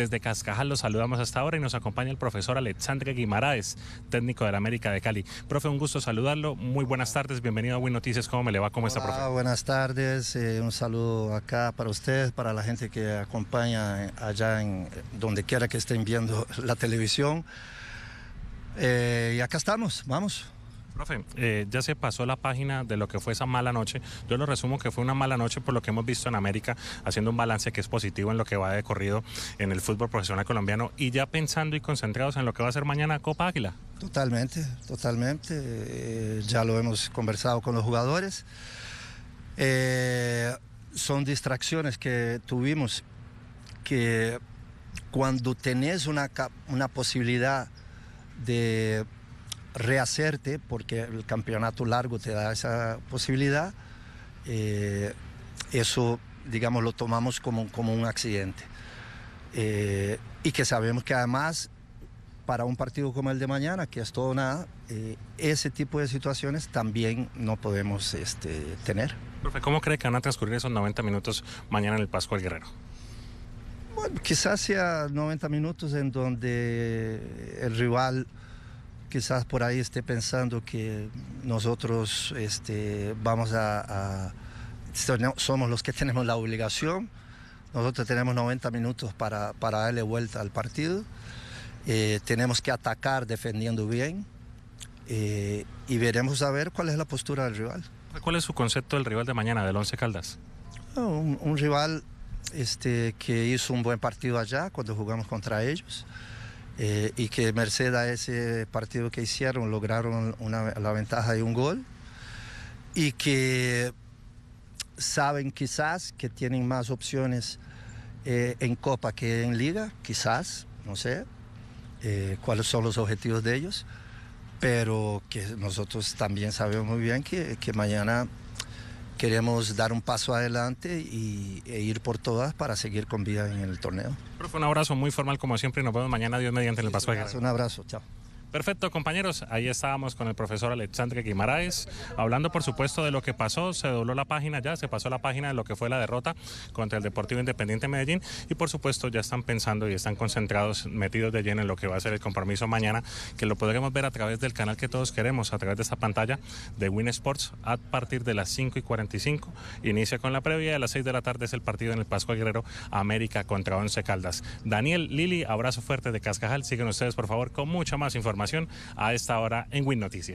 Desde Cascajal lo saludamos hasta ahora y nos acompaña el profesor Alexandre Guimaraes, técnico de la América de Cali. Profe, un gusto saludarlo. Muy buenas tardes, bienvenido a Win Noticias. ¿Cómo me le va? ¿Cómo está, profe? Buenas tardes, eh, un saludo acá para usted, para la gente que acompaña eh, allá en donde quiera que estén viendo la televisión. Eh, y acá estamos, vamos. Profe, eh, ya se pasó la página de lo que fue esa mala noche. Yo lo resumo que fue una mala noche por lo que hemos visto en América, haciendo un balance que es positivo en lo que va de corrido en el fútbol profesional colombiano y ya pensando y concentrados en lo que va a ser mañana Copa Águila. Totalmente, totalmente. Eh, ya lo hemos conversado con los jugadores. Eh, son distracciones que tuvimos que cuando tenés una, una posibilidad de rehacerte, porque el campeonato largo te da esa posibilidad, eh, eso, digamos, lo tomamos como, como un accidente. Eh, y que sabemos que además, para un partido como el de mañana, que es todo nada, eh, ese tipo de situaciones también no podemos este, tener. Profe, ¿cómo cree que van a transcurrir esos 90 minutos mañana en el Pascual Guerrero? Bueno, quizás sea 90 minutos en donde el rival quizás por ahí esté pensando que nosotros este, vamos a, somos los que tenemos la obligación. Nosotros tenemos 90 minutos para, para darle vuelta al partido. Eh, tenemos que atacar defendiendo bien eh, y veremos a ver cuál es la postura del rival. ¿Cuál es su concepto del rival de mañana, del Once Caldas? Ah, un, un, rival este, que hizo un buen partido allá cuando jugamos contra ellos. Eh, y que merced a ese partido que hicieron lograron la ventaja de un gol y que saben quizás que tienen más opciones eh, en Copa que en Liga, quizás, no sé eh, cuáles son los objetivos de ellos, pero que nosotros también sabemos muy bien que, que mañana queremos dar un paso adelante y, e ir por todas para seguir con vida en el torneo. un abrazo muy formal como siempre y nos vemos mañana, Dios mediante, en el Paso de Un abrazo, chao. Perfecto, compañeros. Ahí estábamos con el profesor Alexandre Guimaraes, hablando, por supuesto, de lo que pasó. Se dobló la página ya, se pasó la página de lo que fue la derrota contra el Deportivo Independiente Medellín. Y, por supuesto, ya están pensando y están concentrados, metidos de lleno en lo que va a ser el compromiso mañana, que lo podremos ver a través del canal que todos queremos, a través de esta pantalla de Win Sports, a partir de las 5 y 45. Inicia con la previa. A las 6 de la tarde es el partido en el Pascual Guerrero, América contra Once Caldas. Daniel, Lili, abrazo fuerte de Cascajal. Siguen ustedes, por favor, con mucha más información a esta hora en Win Noticias.